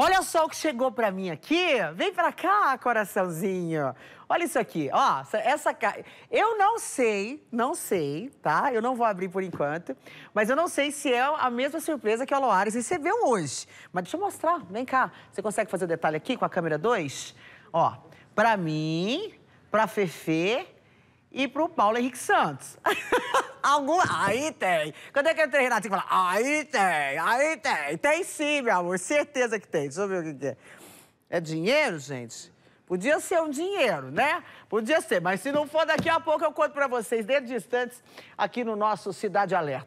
Olha só o que chegou pra mim aqui. Vem pra cá, coraçãozinho. Olha isso aqui, ó, essa Eu não sei, não sei, tá? Eu não vou abrir por enquanto, mas eu não sei se é a mesma surpresa que a Loares recebeu hoje. Mas deixa eu mostrar, vem cá. Você consegue fazer o detalhe aqui com a câmera 2? Ó, pra mim, pra Fefe e pro Paulo Henrique Santos. Algum... Aí tem. Quando é que eu Renato que fala, aí tem, aí tem. Tem sim, meu amor, certeza que tem. Deixa eu ver o que, é. É dinheiro, gente? Podia ser um dinheiro, né? Podia ser, mas se não for, daqui a pouco eu conto para vocês, de distantes, aqui no nosso Cidade Alerta.